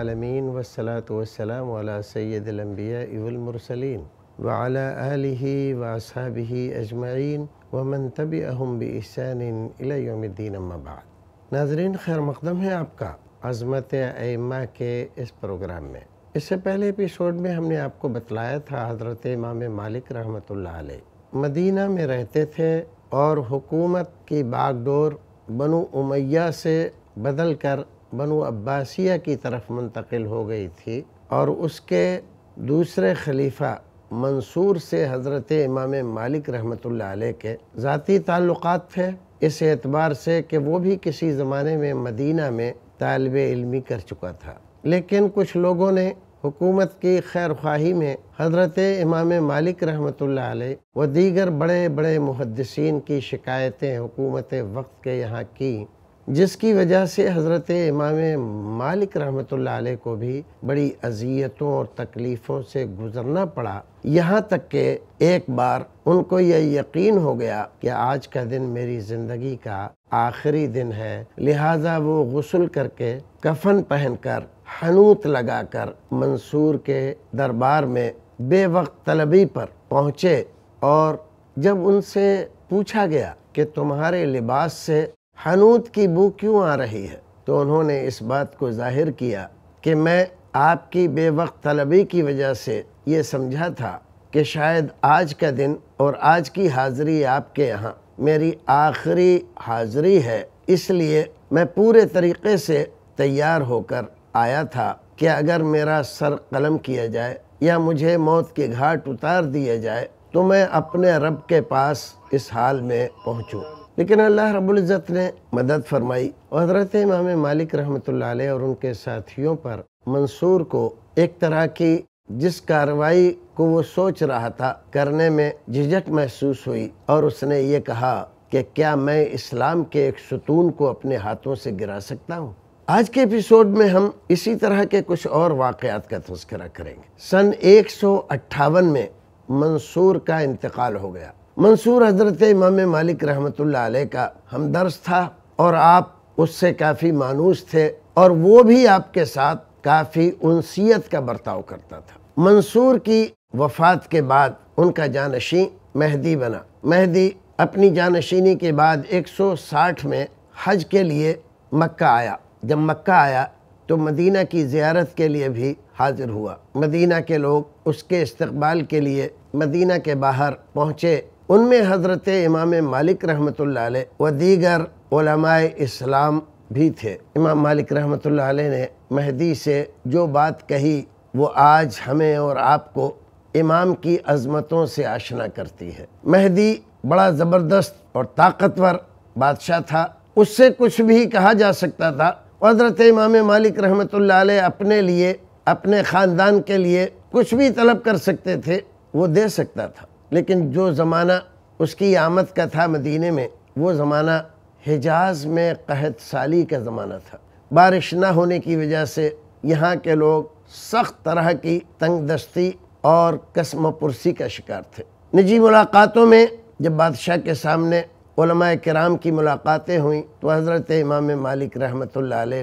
आलमीन वसलात वसलाम सैदलम्बियामरसलिन वाला वसाबी अजमाइन वमन तब अहम बसानदीन अम्माबाद नाजरीन खैर मकदम है आपका अजमत अम्मा के इस प्रोग्राम में इससे पहले एपिसोड में हमने आपको बतलाया था हज़रत इमाम मालिक रहमत मदीना में रहते थे और हुकूमत की बागडोर बनु उमैया से बदल कर बनु अब्बासिया की तरफ मुंतकिल हो गई थी और उसके दूसरे खलीफा मंसूर से हज़रत इमाम मालिक रहमत के ज़ाती ताल्लुक़ थे इस एतबार से कि वो भी किसी ज़माने में मदीना में तालब इलमी कर चुका था लेकिन कुछ लोगों ने हुकूमत की खैर खाही में हजरत इमाम मालिक रहमत व दीगर बड़े बड़े मुहदसिन की शिकायतें हुकूमत वक्त के यहाँ की जिसकी वजह से हज़रत इमाम मालिक रहमत को भी बड़ी अजियतों और तकलीफ़ों से गुज़रना पड़ा यहाँ तक के एक बार उनको यह यकीन हो गया कि आज का दिन मेरी ज़िंदगी का आखिरी दिन है लिहाजा वो गसल करके कफन पहनकर हनूत लगाकर मंसूर के दरबार में बेवक्त तलबी पर पहुँचे और जब उनसे पूछा गया कि तुम्हारे लिबास से हनूत की बू क्यों आ रही है तो उन्होंने इस बात को जाहिर किया कि मैं आपकी बेवक तलबी की वजह से ये समझा था कि शायद आज का दिन और आज की हाजिरी आपके यहाँ मेरी आखिरी हाजिरी है इसलिए मैं पूरे तरीक़े से तैयार होकर आया था कि अगर मेरा सर कलम किया जाए या मुझे मौत के घाट उतार दिया जाए तो मैं अपने रब के पास इस हाल में पहुँचूँ लेकिन अल्लाह रबुल्जत ने मदद फरमाई और हज़रत इमाम मालिक रहमत और उनके साथियों पर मंसूर को एक तरह की जिस कार्रवाई को वो सोच रहा था करने में झिझक महसूस हुई और उसने ये कहा कि क्या मैं इस्लाम के एक सतून को अपने हाथों से गिरा सकता हूँ आज के एपिसोड में हम इसी तरह के कुछ और वाक़ात का तस्करा करेंगे सन एक में मंसूर का इंतकाल हो गया मंसूर हजरत इमाम मालिक रहमत का हमदर्स था और आप उससे काफ़ी मानूस थे और वो भी आपके साथ काफ़ी उनसीत का बर्ताव करता था मंसूर की वफात के बाद उनका जानशी मेहदी बना मेहदी अपनी जानशीनी के बाद 160 में हज के लिए मक्का आया जब मक्का आया तो मदीना की ज़ियारत के लिए भी हाजिर हुआ मदीना के लोग उसके इस्तबाल के लिए मदीना के बाहर पहुँचे उनमें हज़रत इमाम मालिक रहमत व दीगर इस्लाम भी थे इमाम मालिक रहमत ने महदी से जो बात कही वो आज हमें और आपको इमाम की अजमतों से आशना करती है महदी बड़ा ज़बरदस्त और ताकतवर बादशाह था उससे कुछ भी कहा जा सकता था हज़रत इमाम मालिक रहमत अपने लिए अपने ख़ानदान के लिए कुछ भी तलब कर सकते थे वो दे सकता था लेकिन जो ज़माना उसकी आमद का था मदीने में वो ज़माना हिजाज में कहत साली का ज़माना था बारिश ना होने की वजह से यहाँ के लोग सख्त तरह की तंग दस्ती और कसम पुरसी का शिकार थे निजी मुलाकातों में जब बादशाह के सामने कराम की मुलाकातें हुई तो हज़रत इमाम मालिक रहमत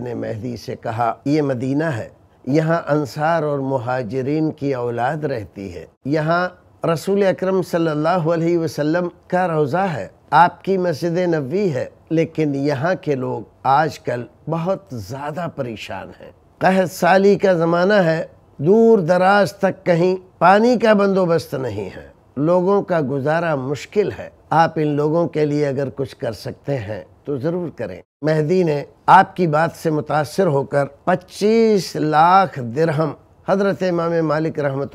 ने मेहदी से कहा ये मदीना है यहाँ अंसार और महाजरीन की औलाद रहती है यहाँ रसूल अक्रम सल्लल्लाहु वसल्लम का रोज़ा है आपकी मस्जिद नबी है लेकिन यहाँ के लोग आजकल बहुत ज़्यादा परेशान हैं कहत साली का ज़माना है दूर दराज तक कहीं पानी का बंदोबस्त नहीं है लोगों का गुजारा मुश्किल है आप इन लोगों के लिए अगर कुछ कर सकते हैं तो ज़रूर करें मेहदी ने आपकी बात से मुतासर होकर 25 लाख दिरहम हजरत इमाम मालिक रहमत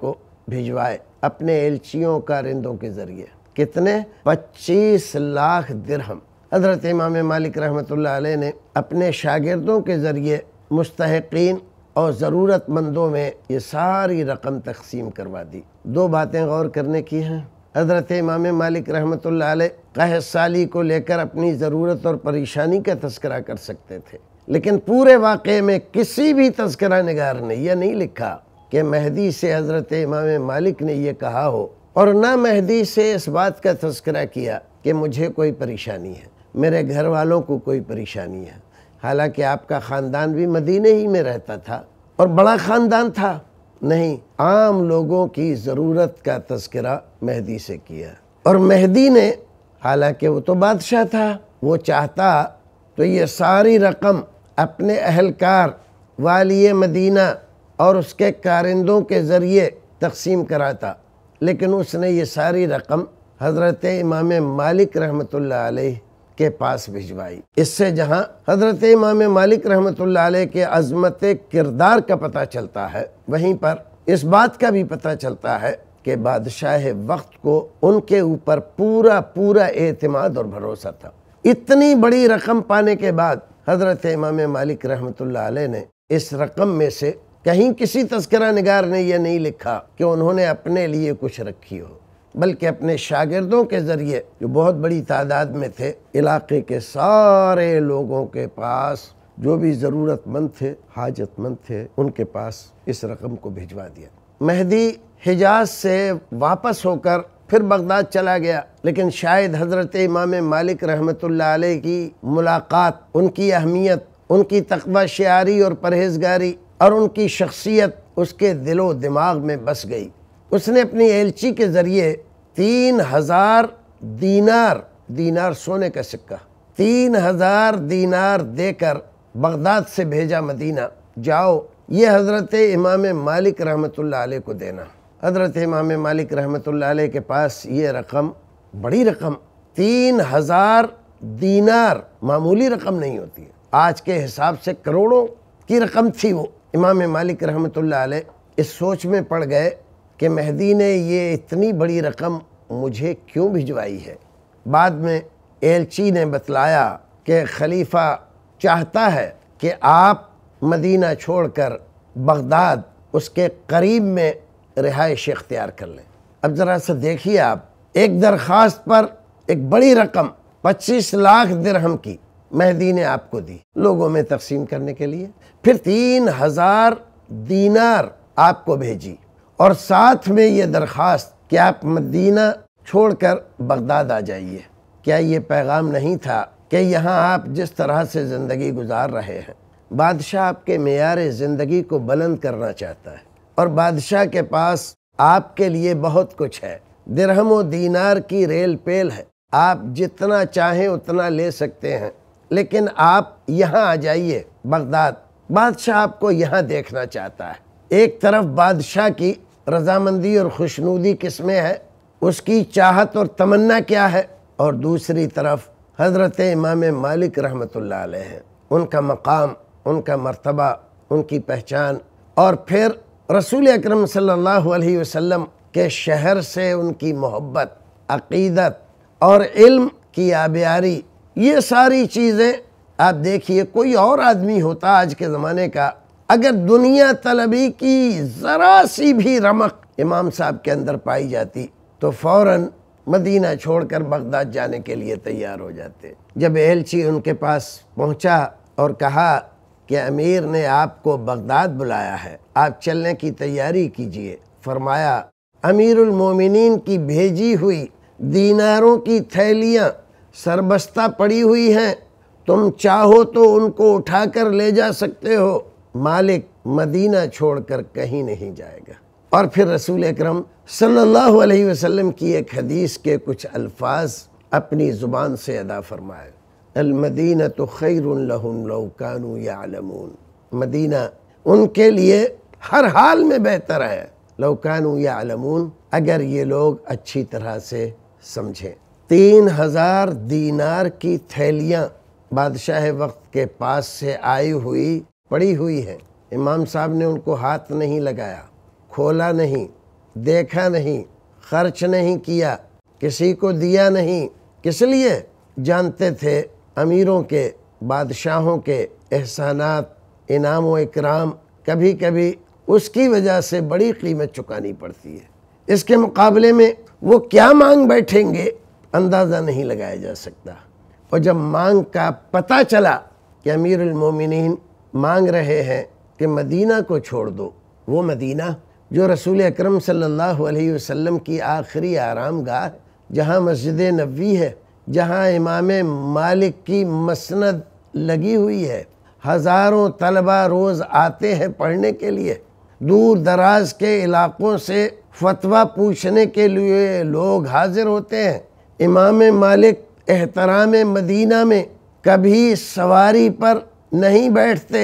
को भिजवाए अपने एलचियों रिंदों के ज़रिए कितने 25 लाख दिरहम हजरत इमाम मालिक रहमत ने अपने शागिर्दों के ज़रिए मुस्तकिन और ज़रूरतमंदों में ये सारी रकम तकसीम करवा दी दो बातें गौर करने की हैं हजरत इमाम मालिक रहमत कह साली को लेकर अपनी ज़रूरत और परेशानी का तस्करा कर सकते थे लेकिन पूरे वाक़े में किसी भी तस्करा नगार ने यह नहीं लिखा कि मेहदी से हज़रत इमाम मालिक ने यह कहा हो और ना मेहदी से इस बात का तस्करा किया कि मुझे कोई परेशानी है मेरे घर वालों को कोई परेशानी है हालांकि आपका ख़ानदान भी मदीने ही में रहता था और बड़ा ख़ानदान था नहीं आम लोगों की ज़रूरत का तस्करा मेहदी से किया और मेहदी ने हालांकि वो तो बादशाह था वो चाहता तो ये सारी रकम अपने अहलकार वाली मदीना और उसके कारिंदों के ज़रिए तकसीम कराता लेकिन उसने ये सारी रकम हज़रत इमाम मालिक रहमत के पास भिजवाई इससे जहाँ हज़रत इमाम मालिक रहमत के अजमत किरदार का पता चलता है वहीं पर इस बात का भी पता चलता है कि बादशाह वक्त को उनके ऊपर पूरा पूरा एतमाद और भरोसा था इतनी बड़ी रकम पाने के बाद हज़रत इमाम मालिक रहमत ने इस रकम में से कहीं किसी तस्करा नगार ने यह नहीं लिखा कि उन्होंने अपने लिए कुछ रखी हो बल्कि अपने शागिर्दों के ज़रिए जो बहुत बड़ी तादाद में थे इलाके के सारे लोगों के पास जो भी ज़रूरतमंद थे हाजतमंद थे उनके पास इस रकम को भिजवा दिया मेहदी हिजाज से वापस होकर फिर बगदाद चला गया लेकिन शायद हज़रत इमाम मालिक रहमत की मुलाकात उनकी अहमियत उनकी तकवा शारी और परहेजगारी और उनकी शख्सियत उसके दिलो दिमाग में बस गई उसने अपनी एलची के ज़रिए तीन हज़ार दीनार दीनार सोने का सिक्का तीन हज़ार दीनार देकर बगदाद से भेजा मदीना जाओ ये हज़रत इमाम मालिक रहमत आल को देना हज़रत इमाम मालिक रहमत आल के पास ये रकम बड़ी रकम तीन हज़ार दीनार मामूली रकम नहीं होती है आज के हिसाब से करोड़ों की रकम थी वो इमाम मालिक रहमत इस सोच में पड़ गए कि मेहदी ने ये इतनी बड़ी रकम मुझे क्यों भिजवाई है बाद में एलची ने बतलाया कि खलीफा चाहता है कि आप मदीना छोड़कर बगदाद उसके करीब में रिहाइश इख्तियार कर लें अब ज़रा सा देखिए आप एक दरख्वास्त पर एक बड़ी रकम 25 लाख दिरहम की मेहदी ने आपको दी लोगों में तकसीम करने के लिए फिर तीन हज़ार दीनार आपको भेजी और साथ में ये दरख्वास्त कि आप मदीना छोड़कर बगदाद आ जाइए क्या ये पैगाम नहीं था कि यहाँ आप जिस तरह से ज़िंदगी गुजार रहे हैं बादशाह आपके मैार ज़िंदगी को बुलंद करना चाहता है और बादशाह के पास आपके लिए बहुत कुछ है दरहमो व दीनार की रेल पेल है आप जितना चाहें उतना ले सकते हैं लेकिन आप यहाँ आ जाइए बगदाद बादशाह आपको यहाँ देखना चाहता है एक तरफ बादशाह की रजामंदी और खुशनूदी किस्में है उसकी चाहत और तमन्ना क्या है और दूसरी तरफ हज़रत इमाम मालिक रहमत हैं उनका मकाम उनका मर्तबा उनकी पहचान और फिर रसूल अक्रम सल्लल्लाहु वसल्लम के शहर से उनकी मोहब्बत अकीदत और इल्म की आबियारी ये सारी चीज़ें आप देखिए कोई और आदमी होता आज के ज़माने का अगर दुनिया तलबी की ज़रा सी भी रमक इमाम साहब के अंदर पाई जाती तो फ़ौर मदीना छोड़कर बगदाद जाने के लिए तैयार हो जाते जब एलची उनके पास पहुंचा और कहा कि अमीर ने आपको बगदाद बुलाया है आप चलने की तैयारी कीजिए फरमाया अमीरुलमोमिन की भेजी हुई दीनारों की थैलियाँ सरबस्ता पड़ी हुई हैं तुम चाहो तो उनको उठा कर ले जा सकते हो मालिक मदीना छोड़कर कहीं नहीं जाएगा और फिर रसूल अक्रम सल्लल्लाहु अलैहि वसल्लम की एक हदीस के कुछ अल्फाज अपनी ज़ुबान से अदा फरमाए अलमदीना तो खैरकानू यालमून मदीना उनके लिए हर हाल में बेहतर है लौकानू आलमून अगर ये लोग अच्छी तरह से समझें तीन हजार दीनार की थैलियाँ बादशाह वक्त के पास से आई हुई पड़ी हुई हैं इमाम साहब ने उनको हाथ नहीं लगाया खोला नहीं देखा नहीं खर्च नहीं किया किसी को दिया नहीं किस लिए जानते थे अमीरों के बादशाहों के एहसानात इनाम व इकराम कभी कभी उसकी वजह से बड़ी कीमत चुकानी पड़ती है इसके मुकाबले में वो क्या मांग बैठेंगे अंदाज़ा नहीं लगाया जा सकता और जब मांग का पता चला कि अमीर उलमोमिन मांग रहे हैं कि मदीना को छोड़ दो वो मदीना जो रसूल अकरम सल्लल्लाहु अलैहि वसल्लम की आखिरी आराम गाह जहाँ मस्जिद नबी है जहाँ इमाम मालिक की मसंद लगी हुई है हज़ारों तलबा रोज़ आते हैं पढ़ने के लिए दूर दराज के इलाक़ों से फतवा पूछने के लिए लोग हाज़िर होते हैं इमाम मालिक एहतराम मदीना में कभी सवारी पर नहीं बैठते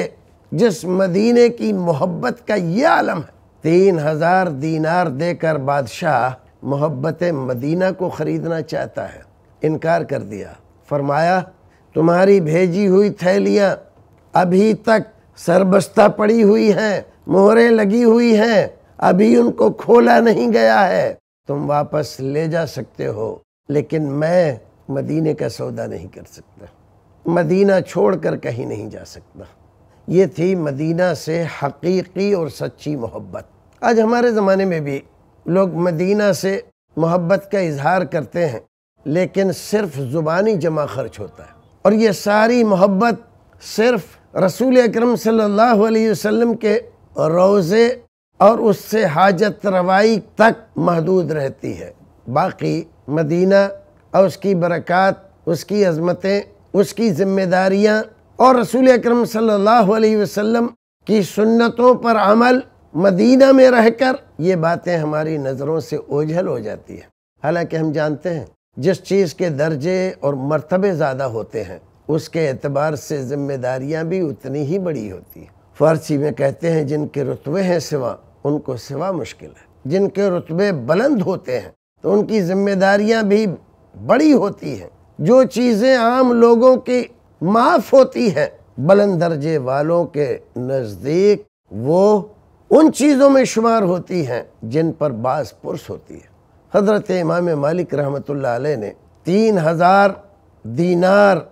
जिस मदीने की मोहब्बत का ये आलम है तीन हज़ार दीनार देकर बादशाह मोहब्बत मदीना को ख़रीदना चाहता है इनकार कर दिया फरमाया तुम्हारी भेजी हुई थैलियाँ अभी तक सरबस्ता पड़ी हुई हैं मोहरें लगी हुई हैं अभी उनको खोला नहीं गया है तुम वापस ले जा सकते हो लेकिन मैं मदीने का सौदा नहीं कर सकता मदीना छोड़कर कहीं नहीं जा सकता ये थी मदीना से हकीकी और सच्ची मोहब्बत आज हमारे ज़माने में भी लोग मदीना से मोहब्बत का इजहार करते हैं लेकिन सिर्फ ज़ुबानी जमा खर्च होता है और ये सारी मोहब्बत सिर्फ रसूल अकरम सल्लल्लाहु अलैहि वसल्लम के रोज़े और उससे हाजत रवाई तक महदूद रहती है बाकी मदीना और उसकी बरक़ात उसकी अज़मतें उसकी ज़िम्मेदारियाँ और रसूल अक्रम सम की सुन्नतों पर अमल मदीना में रहकर ये बातें हमारी नज़रों से ओझल हो जाती है हालांकि हम जानते हैं जिस चीज़ के दर्जे और मरतबे ज़्यादा होते हैं उसके अतबार से ज़िम्मेदारियाँ भी उतनी ही बड़ी होती हैं फ़ारसी में कहते हैं जिनके रुतबे हैं सिवा उनको सिवा मुश्किल है जिनके रुतबे बुलंद होते हैं तो उनकी जिम्मेदारियां भी बड़ी होती हैं जो चीज़ें आम लोगों की माफ़ होती हैं बुलंद दर्जे वालों के नज़दीक वो उन चीज़ों में शुमार होती हैं जिन पर बास पुरस होती है हजरत इमाम मालिक रहमत ने तीन हज़ार दीनार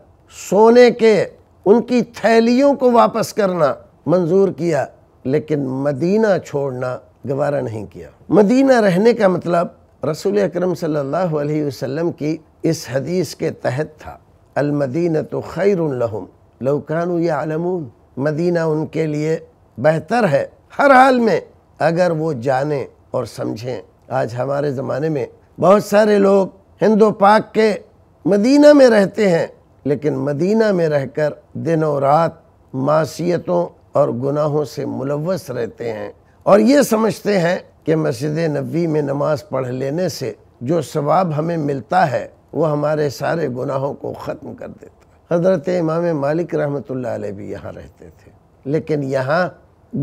सोने के उनकी थैलियों को वापस करना मंजूर किया लेकिन मदीना छोड़ना गवारा नहीं किया मदीना रहने का मतलब रसूल अकरम सल्लल्लाहु अलैहि वसल्लम की इस हदीस के तहत था अलमदीन तो खैरहम लौकानु या आलमून मदीना उनके लिए बेहतर है हर हाल में अगर वो जाने और समझें आज हमारे ज़माने में बहुत सारे लोग हिंदो पाक के मदीना में रहते हैं लेकिन मदीना में रहकर दिनों रात मासीतों और गुनाहों से मुलवस रहते हैं और ये समझते हैं कि मस्जिद नबी में नमाज पढ़ लेने से जो सवाब हमें मिलता है वो हमारे सारे गुनाहों को ख़त्म कर देता हज़रत इमाम मालिक रहमत भी यहाँ रहते थे लेकिन यहाँ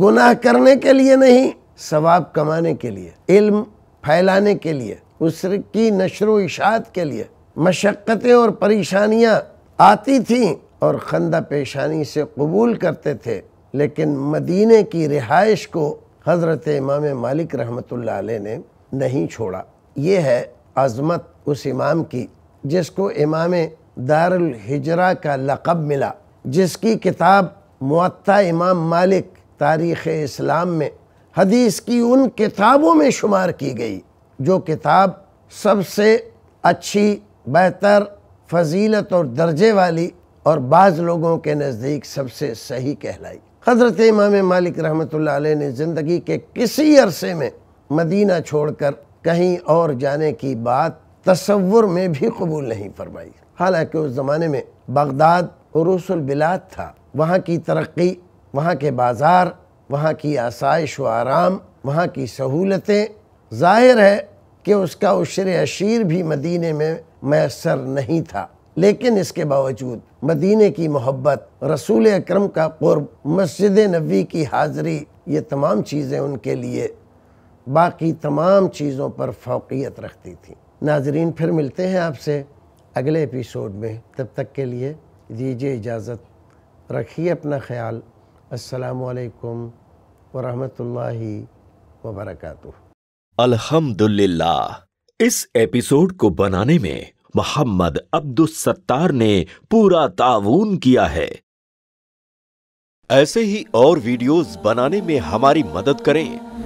गुनाह करने के लिए नहीं सवाब कमाने के लिए इल्म फैलाने के लिए उसकी की इशात के लिए मशक्क़तें और परेशानियाँ आती थीं और खंदा पेशानी से कबूल करते थे लेकिन मदीने की रिहाइश को हज़रत इमाम मालिक रहमत ने नहीं छोड़ा ये है अज़मत उस इमाम की जिसको इमाम दारुल हिजरा का लक़ब मिला जिसकी किताब मुअत्ता इमाम मालिक तारीख़ इस्लाम में हदीस की उन किताबों में शुमार की गई जो किताब सबसे अच्छी बेहतर फजीलत और दर्जे वाली और बाज़ लोगों के नज़दीक सबसे सही कहलाई हज़रत इमाम मालिक रहमत ने ज़िंदगी के किसी अरसे में मदीना छोड़कर कहीं और जाने की बात तस्वुर में भी कबूल नहीं फरमाई हालांकि उस ज़माने में बगदाद बिलाद था वहाँ की तरक्की वहाँ के बाज़ार वहाँ की आसाइश व आराम वहाँ की सहूलतें ज़ाहिर है कि उसका उशर अशीर भी मदीने में मैसर नहीं था लेकिन इसके बावजूद मदीने की मोहब्बत रसूल अक्रम का क़ुरब मस्जिद नबी की हाज़री ये तमाम चीज़ें उनके लिए बाकी तमाम चीज़ों पर फोकियत रखती थी नाजरीन फिर मिलते हैं आपसे अगले एपिसोड में तब तक के लिए दीजिए इजाज़त रखिए अपना ख्याल असलकम वरहमतुल्लाहि वबरकatuh अल्हम्दुलिल्लाह इस एपिसोड को बनाने में मोहम्मद अब्दुल सत्तार ने पूरा ताउन किया है ऐसे ही और वीडियोस बनाने में हमारी मदद करें